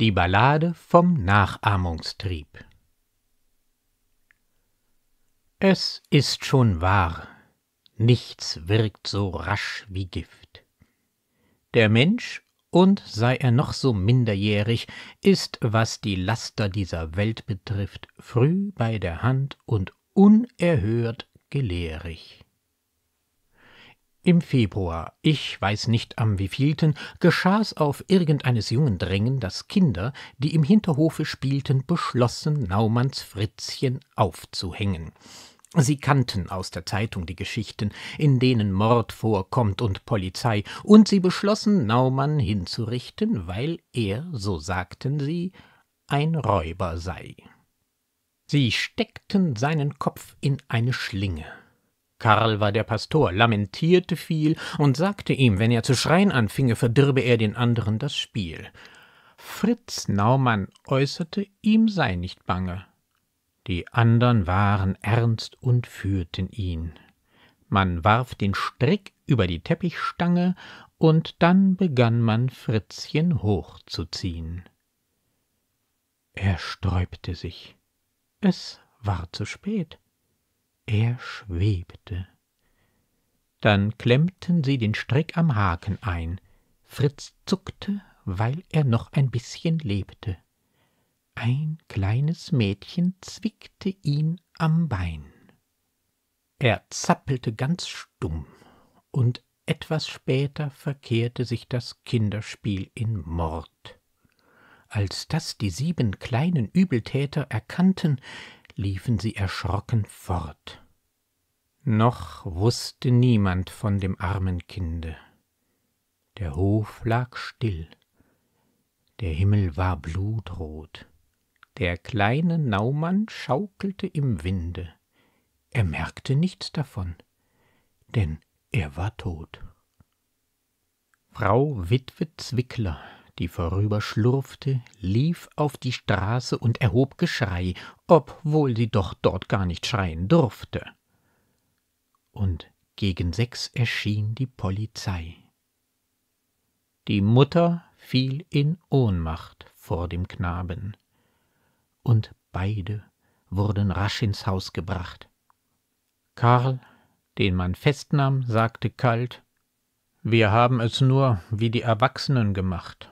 Die Ballade vom Nachahmungstrieb Es ist schon wahr, nichts wirkt so rasch wie Gift. Der Mensch, und sei er noch so minderjährig, ist, was die Laster dieser Welt betrifft, früh bei der Hand und unerhört gelehrig. Im Februar, ich weiß nicht am wievielten, geschah's auf irgendeines Jungen Drängen, dass Kinder, die im Hinterhofe spielten, beschlossen, Naumanns Fritzchen aufzuhängen. Sie kannten aus der Zeitung die Geschichten, in denen Mord vorkommt und Polizei, und sie beschlossen, Naumann hinzurichten, weil er, so sagten sie, ein Räuber sei. Sie steckten seinen Kopf in eine Schlinge, Karl war der Pastor, lamentierte viel und sagte ihm, wenn er zu schreien anfinge, verdirbe er den anderen das Spiel. Fritz Naumann äußerte, ihm sei nicht bange. Die andern waren ernst und führten ihn. Man warf den Strick über die Teppichstange und dann begann man Fritzchen hochzuziehen. Er sträubte sich. Es war zu spät er schwebte. Dann klemmten sie den Strick am Haken ein. Fritz zuckte, weil er noch ein bisschen lebte. Ein kleines Mädchen zwickte ihn am Bein. Er zappelte ganz stumm, und etwas später verkehrte sich das Kinderspiel in Mord. Als das die sieben kleinen Übeltäter erkannten, liefen sie erschrocken fort. Noch wusste niemand von dem armen Kinde. Der Hof lag still, der Himmel war blutrot, der kleine Naumann schaukelte im Winde, er merkte nichts davon, denn er war tot. Frau Witwe Zwickler die vorüberschlurfte, lief auf die Straße und erhob Geschrei, obwohl sie doch dort gar nicht schreien durfte. Und gegen sechs erschien die Polizei. Die Mutter fiel in Ohnmacht vor dem Knaben, und beide wurden rasch ins Haus gebracht. Karl, den man festnahm, sagte kalt Wir haben es nur wie die Erwachsenen gemacht.